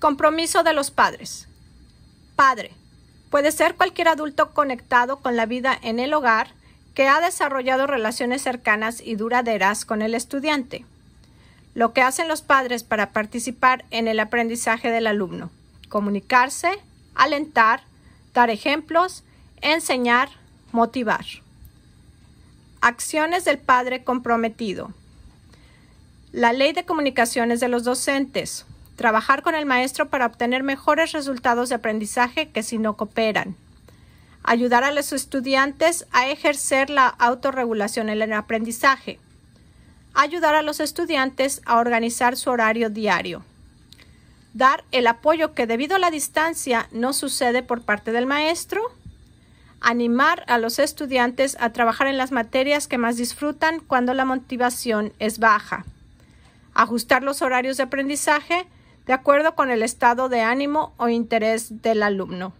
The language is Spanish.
Compromiso de los padres. Padre. Puede ser cualquier adulto conectado con la vida en el hogar que ha desarrollado relaciones cercanas y duraderas con el estudiante. Lo que hacen los padres para participar en el aprendizaje del alumno. Comunicarse, alentar, dar ejemplos, enseñar, motivar. Acciones del padre comprometido. La ley de comunicaciones de los docentes, trabajar con el maestro para obtener mejores resultados de aprendizaje que si no cooperan, ayudar a los estudiantes a ejercer la autorregulación en el aprendizaje, ayudar a los estudiantes a organizar su horario diario, dar el apoyo que debido a la distancia no sucede por parte del maestro, animar a los estudiantes a trabajar en las materias que más disfrutan cuando la motivación es baja, ajustar los horarios de aprendizaje, de acuerdo con el estado de ánimo o interés del alumno.